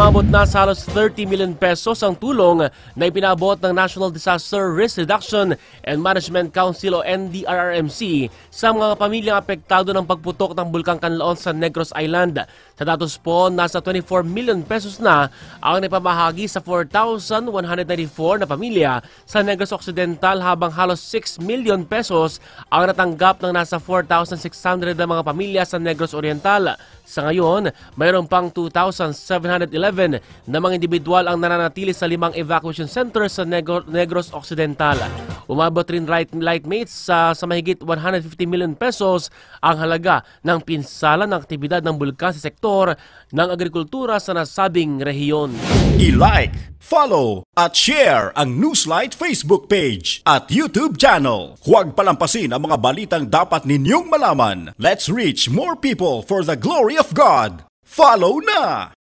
Umabot na sa halos 30 million pesos ang tulong na ipinabot ng National Disaster Risk Reduction and Management Council o NDRRMC sa mga pamilyang apektado ng pagputok ng Bulkan Kanlaon sa Negros Island. Sa datos po, nasa 24 million pesos na ang naipamahagi sa 4,194 na pamilya sa Negros Occidental habang halos 6 million pesos ang natanggap ng nasa 4,600 na mga pamilya sa Negros Oriental. Sa ngayon, mayroon pang 2,711 11 na mga individual ang nananatili sa limang evacuation center sa Negros Occidental. Umabot rin right, lightmates sa, sa mahigit 150 million pesos ang halaga ng pinsala ng aktibidad ng bulkan sa sektor ng agrikultura sa nasabing rehiyon. I-like, follow at share ang Newslight Facebook page at YouTube channel. Huwag palampasin ang mga balitang dapat ninyong malaman. Let's reach more people for the glory of God. Follow na!